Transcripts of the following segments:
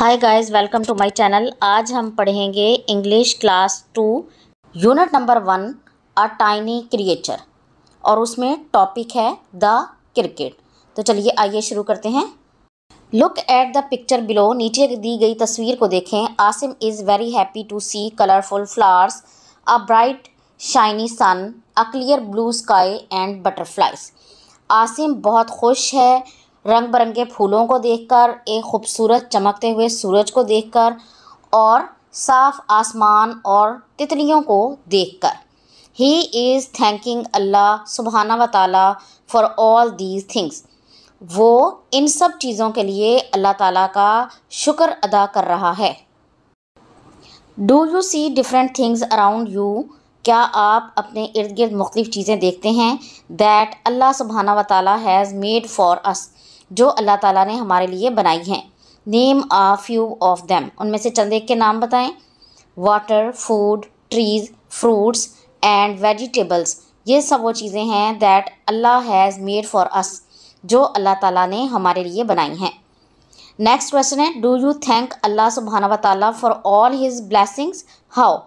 hi guys welcome to my channel आज हम पढ़ेंगे English class two unit number one a tiny creature और उसमें टॉपिक है द क्रिकेट तो चलिए आइए शुरू करते हैं look at the picture below नीचे दी गई तस्वीर को देखें Asim is very happy to see colourful flowers a bright shiny sun a clear blue sky and butterflies Asim बहुत खुश है रंग बिरंगे फूलों को देखकर एक खूबसूरत चमकते हुए सूरज को देखकर और साफ आसमान और तितलियों को देखकर ही इज़ थैंकिंग अल्लाह सुबहाना व ताला फॉर ऑल दीज थिंग्स वो इन सब चीज़ों के लिए अल्लाह ताला का शुक्र अदा कर रहा है do you see different things around you क्या आप अपने इर्द गिर्द मुख्तफ चीज़ें देखते हैं दैट अल्लाह सुबहाना व ताली हैज़ मेड फ़ॉर अस जो अल्लाह ताला ने हमारे लिए बनाई हैं name a few of them उनमें से चंद एक के नाम बताएं water food trees fruits and vegetables ये सब वो चीज़ें हैं that Allah has made for us जो अल्लाह ताला ने हमारे लिए बनाई हैं नेक्स्ट क्वेश्चन है डू यू थैंक अल्लाह सुबहाना व ताली for all his blessings how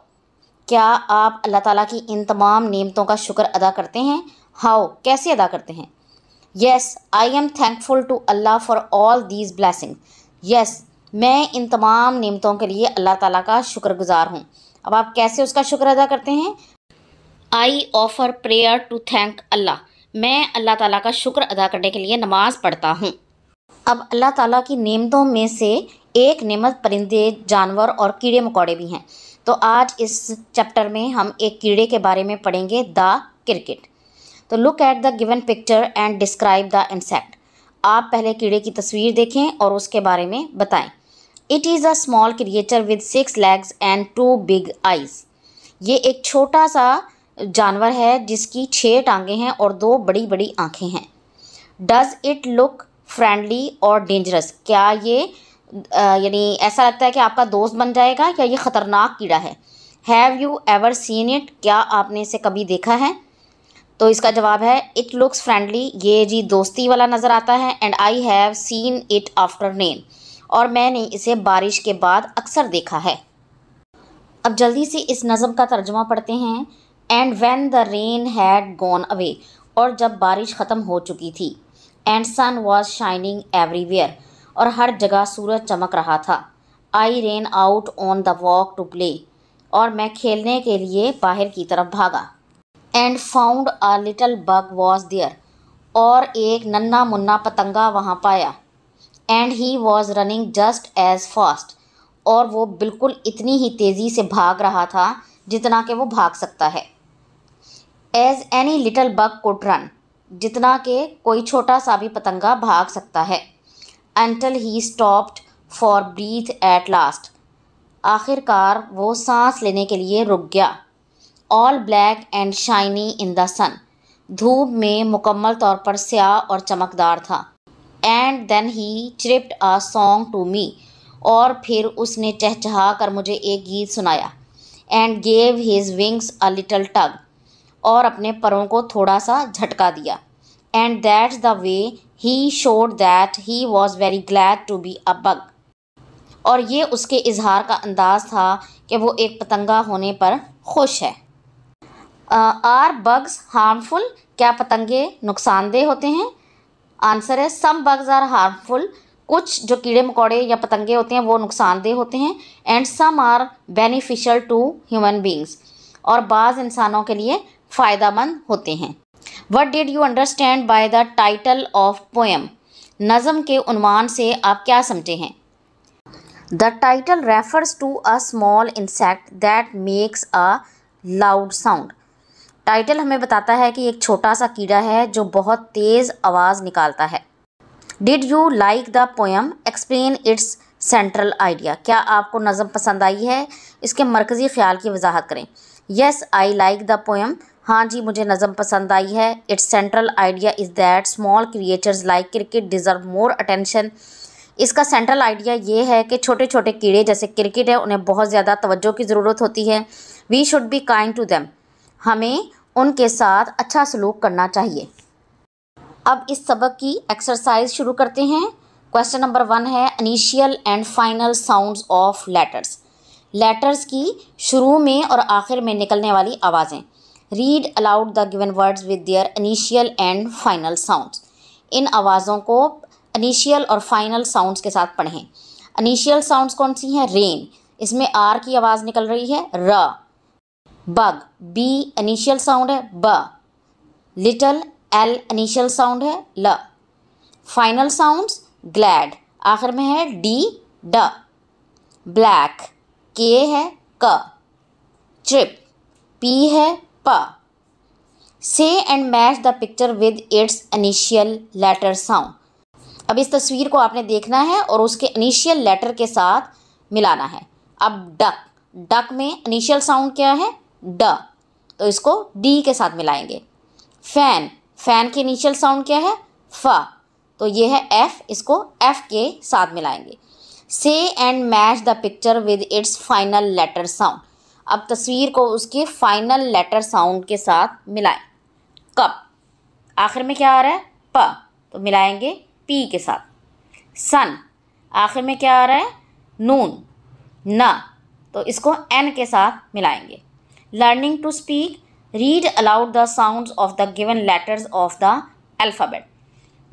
क्या आप अल्लाह ताला की इन तमाम नियमतों का शुक्र अदा करते हैं हाउ कैसे अदा करते हैं yes I am thankful to Allah for all these blessing yes मैं इन तमाम नियमतों के लिए अल्लाह ताला का शुक्रगुजार हूँ अब आप कैसे उसका शुक्र अदा करते हैं I offer prayer to thank Allah मैं अल्लाह ताला का शुक्र अदा करने के लिए नमाज़ पढ़ता हूँ अब अल्लाह ताला की नियमतों में से एक नियमत परिंदे जानवर और कीड़े मकौड़े भी हैं तो आज इस चैप्टर में हम एक कीड़े के बारे में पढ़ेंगे द क्रिकेट तो look at the given picture and describe the insect आप पहले कीड़े की तस्वीर देखें और उसके बारे में बताएं it is a small creature with six legs and two big eyes ये एक छोटा सा जानवर है जिसकी छः टांगे हैं और दो बड़ी बड़ी आँखें हैं डज़ इट लुक फ्रेंडली और डेंजरस क्या ये यानी ऐसा लगता है कि आपका दोस्त बन जाएगा या ये ख़तरनाक कीड़ा है have you ever seen it क्या आपने इसे कभी देखा है तो इसका जवाब है इट लुक्स फ्रेंडली ये जी दोस्ती वाला नज़र आता है and I have seen it after rain और मैंने इसे बारिश के बाद अक्सर देखा है अब जल्दी से इस नज़म का तर्जमा पढ़ते हैं and when the rain had gone away और जब बारिश ख़त्म हो चुकी थी and sun was shining everywhere और हर जगह सूरज चमक रहा था I ran out on the walk to play और मैं खेलने के लिए बाहर की तरफ भागा and found a little bug was there और एक नन्ना मुन्ना पतंगा वहाँ पाया and he was running just as fast और वो बिल्कुल इतनी ही तेज़ी से भाग रहा था जितना कि वो भाग सकता है as any little bug could run जितना कि कोई छोटा सा भी पतंगा भाग सकता है until he stopped for breath at last आखिरकार वो सांस लेने के लिए रुक गया all black and shiny in the sun धूप में मुकम्मल तौर पर स्याह और चमकदार था and then he chirped a song to me और फिर उसने चहचहा कर मुझे एक गीत सुनाया and gave his wings a little tug और अपने परों को थोड़ा सा झटका दिया and that's the way he showed that he was very glad to be a bug और ये उसके इजहार का अंदाज़ था कि वो एक पतंगा होने पर खुश है आर बग्स हार्मफुल क्या पतंगे नुकसानदेह होते हैं आंसर है सम बग्स आर हार्मफुल कुछ जो कीड़े मकोड़े या पतंगे होते हैं वो नुकसानदेह होते हैं and some are beneficial to human beings और बाज़ इंसानों के लिए मंद होते हैं what did you understand by the title of poem नज़म के उनवान से आप क्या समझे हैं the title refers to a small insect that makes a loud sound title हमें बताता है कि एक छोटा सा कीड़ा है जो बहुत तेज़ आवाज़ निकालता है did you like the poem explain its central idea क्या आपको नज़म पसंद आई है इसके मरकज़ी ख्याल की वजाहत करें yes I like the poem हाँ जी मुझे नज़म पसंद आई है its central idea is that small creatures like cricket deserve more attention इसका सेंट्रल आइडिया ये है कि छोटे छोटे कीड़े जैसे क्रिकेट है उन्हें बहुत ज़्यादा तवज्जो की ज़रूरत होती है we should be kind to them हमें उनके साथ अच्छा सलूक करना चाहिए अब इस सबक की एक्सरसाइज शुरू करते हैं क्वेश्चन नंबर वन है initial and final sounds of letters letters की शुरू में और आखिर में निकलने वाली आवाज़ें read aloud the given words with their initial and final sounds इन आवाज़ों को इनिशियल और फाइनल साउंड्स के साथ पढ़ें इनिशियल साउंड्स कौन सी हैं रेन इसमें आर की आवाज़ निकल रही है र बग बी इनिशियल साउंड है ब लिटल एल इनिशियल साउंड है ल फाइनल साउंड्स ग्लैड आखिर में है डी ड ब्लैक के है क ट्रिप पी है प से and match the picture with its initial letter sound अब इस तस्वीर को आपने देखना है और उसके इनिशियल लेटर के साथ मिलाना है अब डक डक में इनिशियल साउंड क्या है ड तो इसको डी के साथ मिलाएंगे फैन फैन के इनिशियल साउंड क्या है फ तो ये है एफ इसको एफ के साथ मिलाएंगे से and match the picture with its final letter sound अब तस्वीर को उसके फाइनल लेटर साउंड के साथ मिलाएं कप आखिर में क्या आ रहा है प तो मिलाएंगे पी के साथ सन आखिर में क्या आ रहा है नून न तो इसको एन के साथ मिलाएंगे learning to speak read aloud the sound of the given letters of the alphabet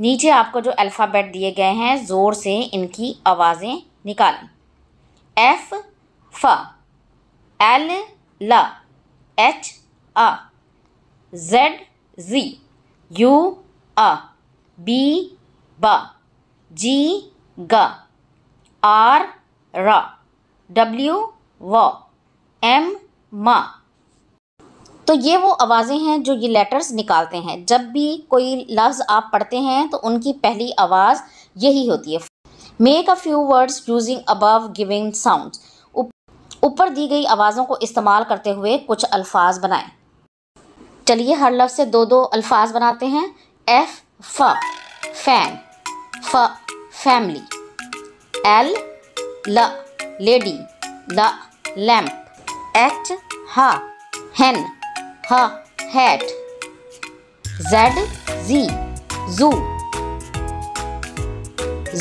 नीचे आपको जो अल्फ़ाबेट दिए गए हैं ज़ोर से इनकी आवाज़ें निकालें एफ फ एल ल एच अ जेड जी यू अ बी ब जी ग आर र डब्ल्यू व एम मा तो ये वो आवाज़ें हैं जो ये लेटर्स निकालते हैं जब भी कोई लफ्ज़ आप पढ़ते हैं तो उनकी पहली आवाज़ यही होती है make a few words using above giving sound ऊपर दी गई आवाज़ों को इस्तेमाल करते हुए कुछ अल्फाज बनाएं चलिए हर लफ्ज़ से दो दो अल्फाज बनाते हैं एफ फ फैन फ फैमिली एल ल लेडी ल लैम्प एच हा hen ha hat z z zoo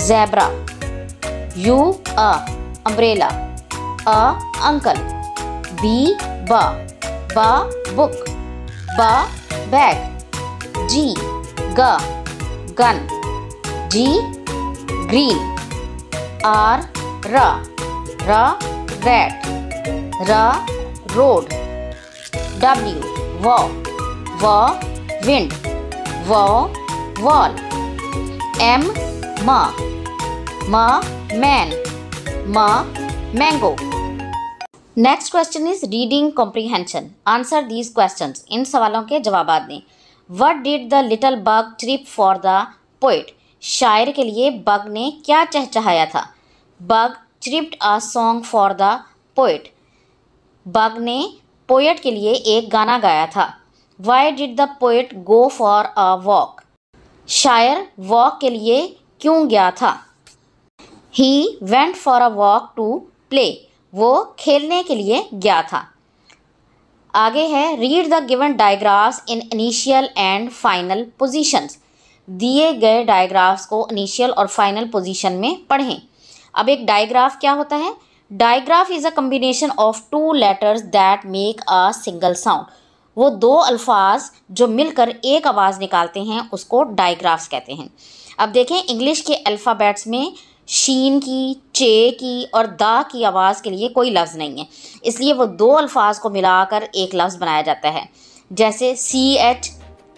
zebra u a umbrella a uncle b ba ba book ba bag g ga gun g green r ra ra rat ra road w व व wind व wall M म म man म mango next question is reading comprehension answer these questions इन सवालों के जवाब दें what did the little bug chirp for the poet शायर के लिए बग ने क्या चहचहाया था bug chirped a song for the poet bug ने पोएट के लिए एक गाना गाया था why did the poet go for a walk शायर वॉक के लिए क्यों गया था he went for a walk to play वो खेलने के लिए गया था आगे है read the given diagraphs in initial and final positions दिए गए डायग्राफ्स को इनिशियल और फाइनल पोजिशन में पढ़ें अब एक डायग्राफ क्या होता है diagraph is a combination of two letters that make a single sound वो दो अल्फाज जो मिलकर एक आवाज़ निकालते हैं उसको डायग्राफ्स कहते हैं अब देखें इंग्लिश के अल्फ़ाबेट्स में शीन की चे की और दा की आवाज़ के लिए कोई लफ्ज़ नहीं है इसलिए वो दो अल्फाज को मिलाकर एक लफ्ज़ बनाया जाता है जैसे सी एच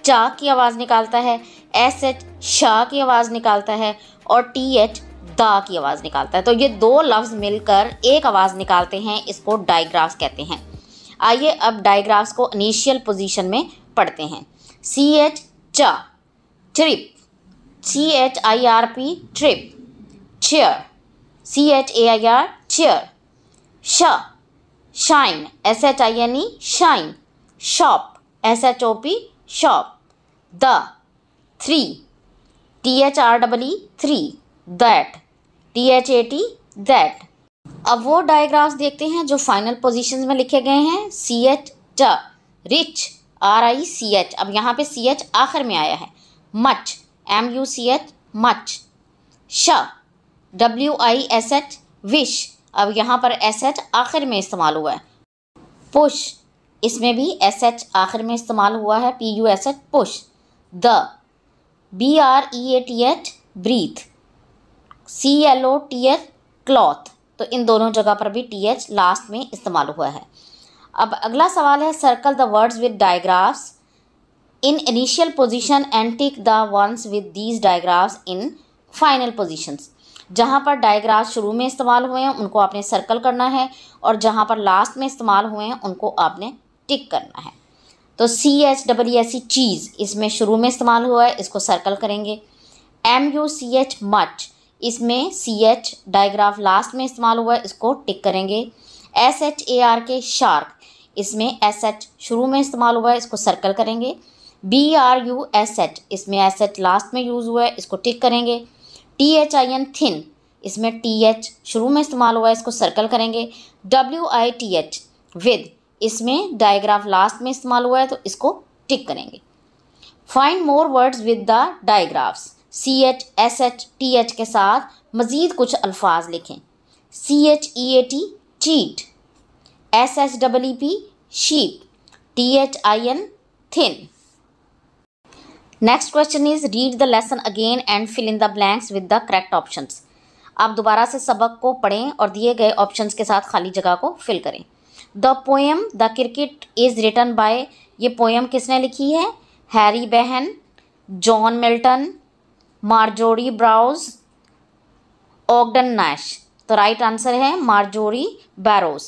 चा की आवाज़ निकालता है एस एच शाह की आवाज़ निकालता है और टी एच द की आवाज़ निकालता है तो ये दो लफ्ज़ मिलकर एक आवाज़ निकालते हैं इसको डायग्राफ्स कहते हैं आइए अब डायग्राफ्स को इनिशियल पोजीशन में पढ़ते हैं सी एच च chirp C H I R P chirp chair C H A I R chair श shine S H I N E shine shop S H O P shop द three T H R double E three that T H A T that अब वो diagrams देखते हैं जो final position में लिखे गए हैं सी एच ट rich R I C H अब यहाँ पे सी एच आखिर में आया है much M U C H much श W I S H wish अब यहाँ पर एस एच आखिर में इस्तेमाल हुआ है पुश इसमें भी एस एच आखिर में इस्तेमाल हुआ है P U S H push द B R E A T H breath C L O T H cloth तो इन दोनों जगह पर भी टी एच लास्ट में इस्तेमाल हुआ है अब अगला सवाल है circle the words with diagraphs in initial position and tick the ones with these diagraphs in final positions जहाँ पर डायग्राफ शुरू में इस्तेमाल हुए हैं उनको आपने सर्कल करना है और जहाँ पर लास्ट में इस्तेमाल हुए हैं उनको आपने टिक करना है तो C H double S C cheese इसमें शुरू में इस्तेमाल हुआ है इसको सर्कल करेंगे M U C H much इसमें सी एच डायग्राफ लास्ट में इस्तेमाल हुआ है इसको टिक करेंगे S H A R K shark इसमें एस एच शुरू में इस्तेमाल हुआ है इसको सर्कल करेंगे B R U S H इसमें एस एच लास्ट में यूज़ हुआ है इसको टिक करेंगे T H I N thin इसमें टी एच शुरू में इस्तेमाल हुआ है इसको सर्कल करेंगे W I T H with इसमें डायग्राफ लास्ट में इस्तेमाल हुआ है तो इसको टिक करेंगे find more words with the diagraphs C H S H T H के साथ मज़ीद कुछ अल्फाज लिखें C H E A T cheat S H double E P sheep T H I N thin next question is read the lesson again and fill in the blanks with the correct options आप दोबारा से सबक को पढ़ें और दिए गए options के साथ खाली जगह को फिल करें the poem the cricket is written by ये पोएम किसने लिखी है Harry Behn John Milton Marjorie Barrows Ogden Nash तो राइट आंसर है Marjorie Barrows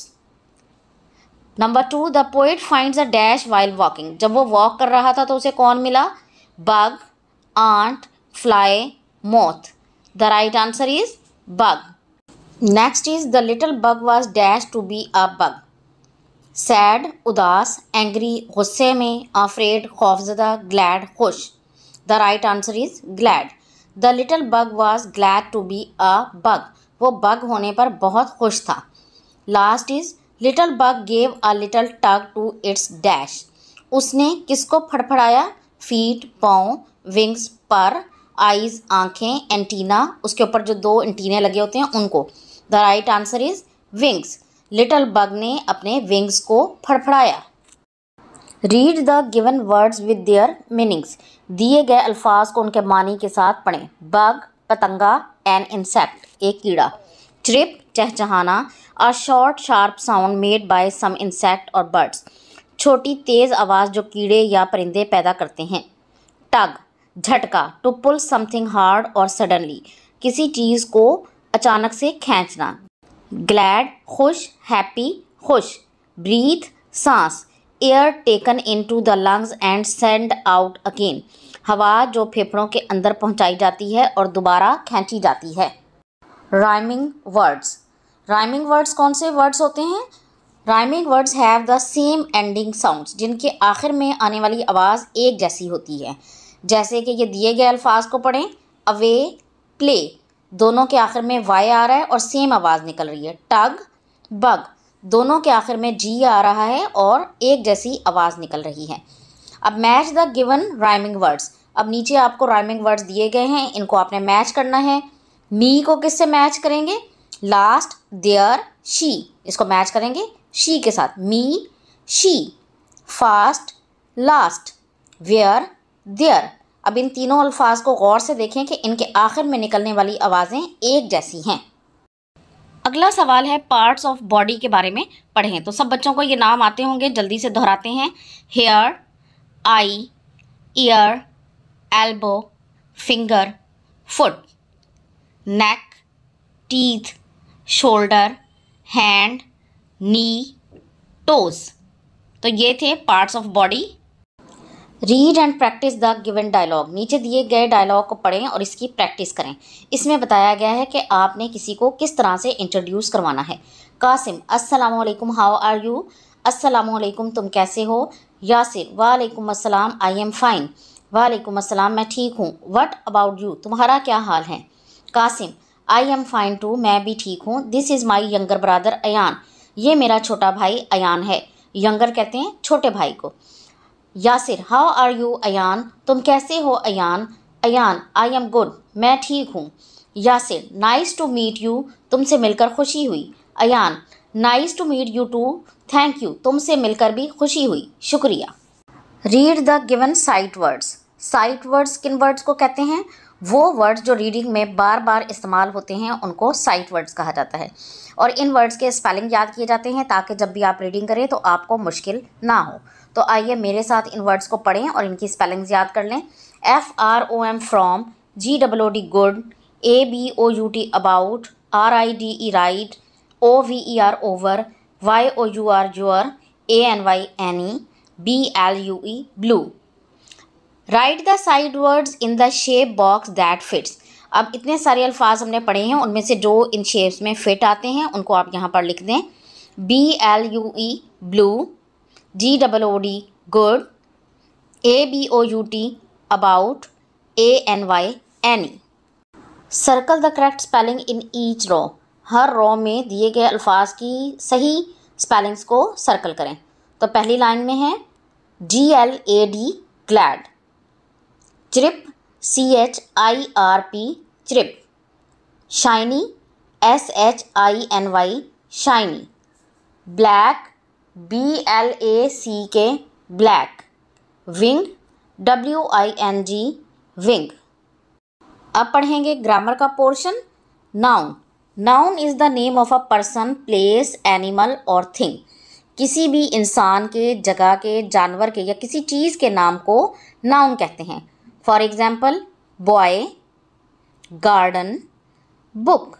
number two the poet finds a dash while walking जब वो वॉक कर रहा था तो उसे कौन मिला bug ant fly moth the right answer is bug next is the little bug was dash to be a bug sad उदास एंग्री गुस्से में अफ्रेड खौफजदा ग्लैड खुश the right answer is glad the little bug was glad to be a bug वो bug होने पर बहुत खुश था last is little bug gave a little tug to its dash उसने किसको फड़फड़ाया फीट पाओ विंग्स पर आईज आंखें एंटीना उसके ऊपर जो दो एंटीने लगे होते हैं उनको the right answer is wings little bug ने अपने विंग्स को फड़फड़ाया read the given words with their meanings दिए गए अल्फाज को उनके मानी के साथ पढ़ें बग पतंगा एन इंसेक्ट एक कीड़ा ट्रिप चहचहाना a short sharp sound made by some insect और बर्ड्स छोटी तेज़ आवाज़ जो कीड़े या परिंदे पैदा करते हैं टग झटका टू पुल समथिंग हार्ड और सडनली किसी चीज़ को अचानक से खींचना ग्लैड खुश हैप्पी खुश ब्रीथ सांस air taken in to the lungs and send out again हवा जो फेफड़ों के अंदर पहुंचाई जाती है और दोबारा खींची जाती है राइमिंग वर्ड्स राइमिंग वर्ड्स कौन से वर्ड्स होते हैं rhyming words have the same ending sounds जिनके आखिर में आने वाली आवाज़ एक जैसी होती है जैसे कि ये दिए गए अल्फाज को पढ़ें अवे प्ले दोनों के आखिर में वाई आ रहा है और सेम आवाज़ निकल रही है टग बग दोनों के आखिर में जी आ रहा है और एक जैसी आवाज़ निकल रही है अब match the given rhyming words अब नीचे आपको राइमिंग वर्ड्स दिए गए हैं इनको आपने मैच करना है मी को किससे मैच करेंगे लास्ट देयर शी इसको मैच करेंगे शी के साथ me she fast last where there अब इन तीनों अल्फाज को गौर से देखें कि इनके आखिर में निकलने वाली आवाज़ें एक जैसी हैं अगला सवाल है पार्ट्स ऑफ बॉडी के बारे में पढ़ें तो सब बच्चों को ये नाम आते होंगे जल्दी से दोहराते हैं hair eye ear elbow finger foot neck teeth shoulder hand knee toes तो ये थे parts of body read and practice the given dialogue नीचे दिए गए डायलॉग को पढ़ें और इसकी प्रैक्टिस करें इसमें बताया गया है कि आपने किसी को किस तरह से इंट्रोड्यूस करवाना है कासिम अस्सलाम वालेकुम हाउ आर यू अस्सलाम वालेकुम तुम कैसे हो यासिर वालेकुम अस्सलाम आई एम फ़ाइन वालेकुम अस्सलाम मैं ठीक हूँ व्हाट अबाउट यू तुम्हारा क्या हाल है Qasim I am fine too मैं भी ठीक हूँ this is my younger brother Ayan ये मेरा छोटा भाई अयान है यंगर कहते हैं छोटे भाई को यासिर हाउ आर यू अन तुम कैसे हो अन अन आई एम गुड मैं ठीक हूँ Yasir nice to meet you तुमसे मिलकर खुशी हुई अन nice to meet you too thank you तुमसे मिलकर भी खुशी हुई शुक्रिया read the given sight words sight words किन वर्ड्स को कहते हैं वो वर्ड्स जो रीडिंग में बार बार इस्तेमाल होते हैं उनको साइट वर्ड्स कहा जाता है और इन वर्ड्स के स्पेलिंग याद किए जाते हैं ताकि जब भी आप रीडिंग करें तो आपको मुश्किल ना हो तो आइए मेरे साथ इन वर्ड्स को पढ़ें और इनकी स्पेलिंग्स याद कर लें F R O M from G W D good A B O U T about R I D E ride O V E R over Y O U R your A N Y N E B L U E blue write the side words in the shape box that fits अब इतने सारे अल्फाज हमने पढ़े हैं उनमें से जो इन शेप्स में फिट आते हैं उनको आप यहाँ पर लिख दें B L U E blue G double O D good A B O U T about A N Y any circle the correct spelling in each row हर रॉ में दिए गए अल्फाज की सही स्पेलिंग्स को सर्कल करें तो पहली लाइन में है G L A D glad chirp C H I R P chirp shiny S H I N Y shiny black B L A C K black wing W I N G wing अब पढ़ेंगे grammar का portion noun noun is the name of a person place animal और thing किसी भी इंसान के जगह के जानवर के या किसी चीज़ के नाम को नाउन कहते हैं for example boy garden book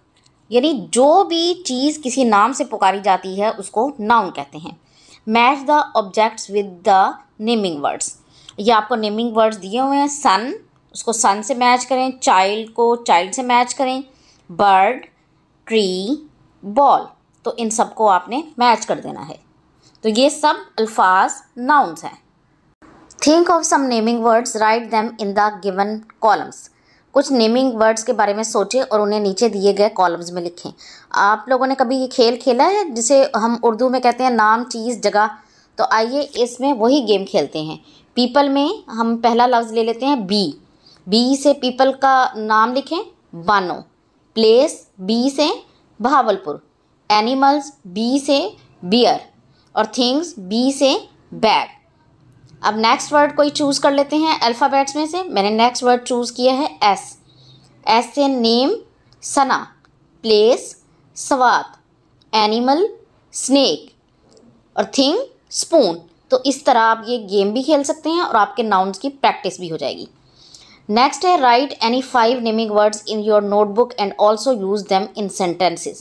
यानी जो भी चीज़ किसी नाम से पुकारी जाती है उसको नाउन कहते हैं match the objects with the naming words ये आपको नेमिंग वर्ड्स दिए हुए हैं सन उसको सन से मैच करें चाइल्ड को चाइल्ड से मैच करें बर्ड ट्री बॉल तो इन सब को आपने मैच कर देना है तो ये सब अल्फाज नाउन्स हैं think of some naming words write them in the given columns कुछ नेमिंग वर्ड्स के बारे में सोचें और उन्हें नीचे दिए गए कॉलम्स में लिखें आप लोगों ने कभी ये खेल खेला है जिसे हम उर्दू में कहते हैं नाम चीज़ जगह तो आइए इसमें वही गेम खेलते हैं पीपल में हम पहला लफ्ज़ ले लेते हैं बी बी से पीपल का नाम लिखें बानो प्लेस बी से बहावलपुर एनिमल्स बी से बियर और थिंग्स बी से बैग अब नेक्स्ट वर्ड कोई चूज़ कर लेते हैं अल्फ़ाबेट्स में से मैंने नेक्स्ट वर्ड चूज़ किया है एस एस से name Sana place Swat animal snake और थिंग स्पून तो इस तरह आप ये गेम भी खेल सकते हैं और आपके नाउन्स की प्रैक्टिस भी हो जाएगी नेक्स्ट है write any five naming words in your notebook and also use them in sentences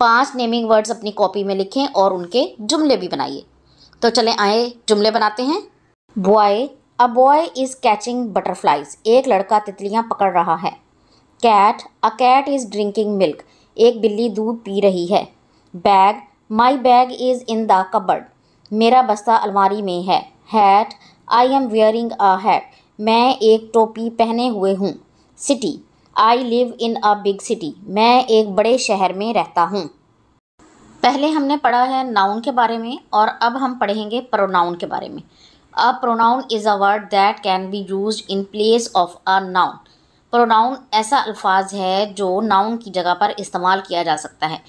पांच नेमिंग वर्ड्स अपनी कॉपी में लिखें और उनके जुमले भी बनाइए तो चले आए जुमले बनाते हैं boy a boy is catching butterflies एक लड़का तितलियां पकड़ रहा है cat a cat is drinking milk एक बिल्ली दूध पी रही है bag my bag is in the cupboard मेरा बस्ता अलमारी में है hat I am wearing a hat मैं एक टोपी पहने हुए हूँ city I live in a big city मैं एक बड़े शहर में रहता हूँ पहले हमने पढ़ा है नाउन के बारे में और अब हम पढ़ेंगे प्रोनाउन के बारे में a pronoun is a word that can be use in place of a noun pronoun ऐसा अल्फाज है जो नाउन की जगह पर इस्तेमाल किया जा सकता है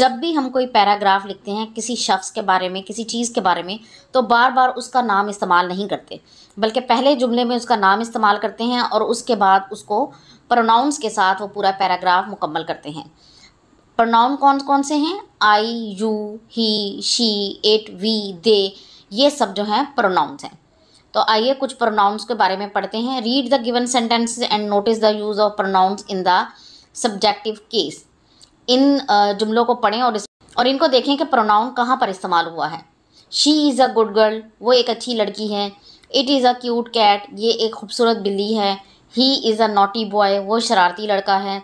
जब भी हम कोई पैराग्राफ लिखते हैं किसी शख्स के बारे में किसी चीज़ के बारे में तो बार बार उसका नाम इस्तेमाल नहीं करते बल्कि पहले जुमले में उसका नाम इस्तेमाल करते हैं और उसके बाद उसको प्रोनाउंस के साथ वो पूरा पैराग्राफ मुकम्मल करते हैं प्रोनाउन कौन कौन से हैं I you he she it we they ये सब जो हैं प्रोनाउंस हैं तो आइए कुछ प्रोनाउंस के बारे में पढ़ते हैं read the given sentence and notice the use of pronouns in the subjective case इन जुमलों को पढ़ें और और इनको देखें कि प्रोनाउन कहाँ पर इस्तेमाल हुआ है she is a good girl वो एक अच्छी लड़की है it is a cute cat ये एक खूबसूरत बिल्ली है he is a naughty boy वो शरारती लड़का है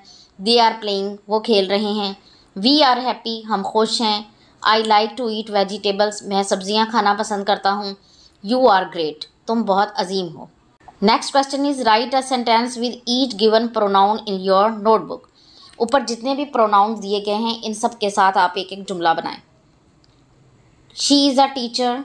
दे आर प्लेइंग वो खेल रहे हैं वी आर हैप्पी हम खुश हैं I like to eat vegetables मैं सब्जियाँ खाना पसंद करता हूँ यू आर ग्रेट तुम बहुत अजीम हो next question is write a sentence with each given pronoun in your notebook ऊपर जितने भी प्रोनाउन दिए गए हैं इन सब के साथ आप एक एक जुमला बनाएं शी इज़ अ टीचर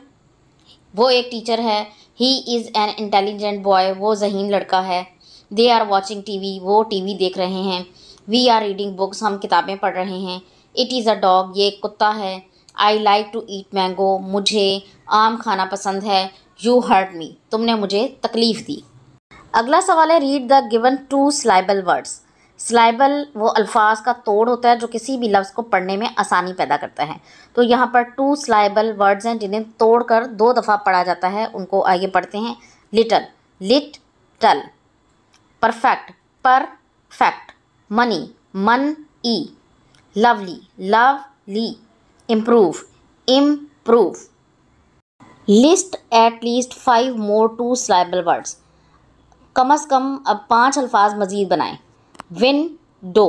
वो एक टीचर है he is an intelligent boy वो जहीन लड़का है they are watching T V वो टी वी देख रहे हैं वी आर रीडिंग बुक्स हम किताबें पढ़ रहे हैं इट इज़ अ डॉग ये कुत्ता है I like to eat mango मुझे आम खाना पसंद है यू हर्ट मी तुमने मुझे तकलीफ़ दी अगला सवाल है read the given two syllable words syllable वो अल्फाज का तोड़ होता है जो किसी भी लफ्ज़ को पढ़ने में आसानी पैदा करता है तो यहाँ पर टू स्लाइबल वर्ड्स हैं जिन्हें तोड़ कर दो दफ़ा पढ़ा जाता है उनको आइए पढ़ते हैं little little perfect perfect money money lovely lovely improve improve list at least five more two syllable words कम अज़ कम अब पांच अल्फाज मज़ीद बनाएं window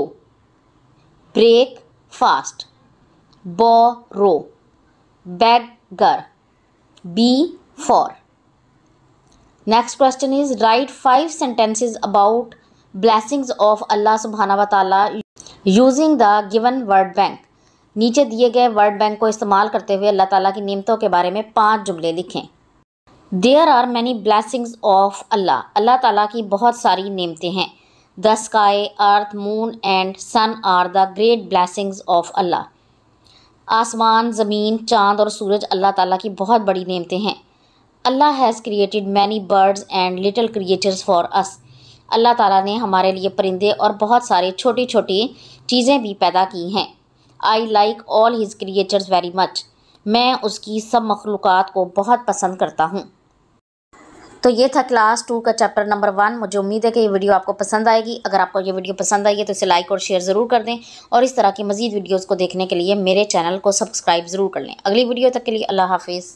breakfast borrow beggar before next question is write five sentences about blessings of Allah सुबहाना व using the given word bank नीचे दिए गए वर्ड बैंक को इस्तेमाल करते हुए अल्लाह ताला की नियमतों के बारे में पांच जुमले लिखें there are many blessings of Allah Allah ताला की बहुत सारी नियमतें हैं the sky earth moon and sun are the great blessings of Allah आसमान ज़मीन चांद और सूरज अल्लाह ताला की बहुत बड़ी नियमतें हैं Allah has created many birds and little creatures for us Allah ताला ने हमारे लिए परिंदे और बहुत सारे छोटी छोटी चीज़ें भी पैदा की हैं I like all his creators very much मैं उसकी सब मखलूक़ को बहुत पसंद करता हूँ तो ये था क्लास टू का चैप्टर नंबर वन मुझे उम्मीद है कि ये वीडियो आपको पसंद आएगी अगर आपको ये वीडियो पसंद आई है तो इसे लाइक और शेयर ज़रूर कर दें और इस तरह की मजीद वीडियोज़ को देखने के लिए मेरे चैनल को सब्सक्राइब ज़रूर कर लें अगली वीडियो तक के लिए अल्लाह हाफिज़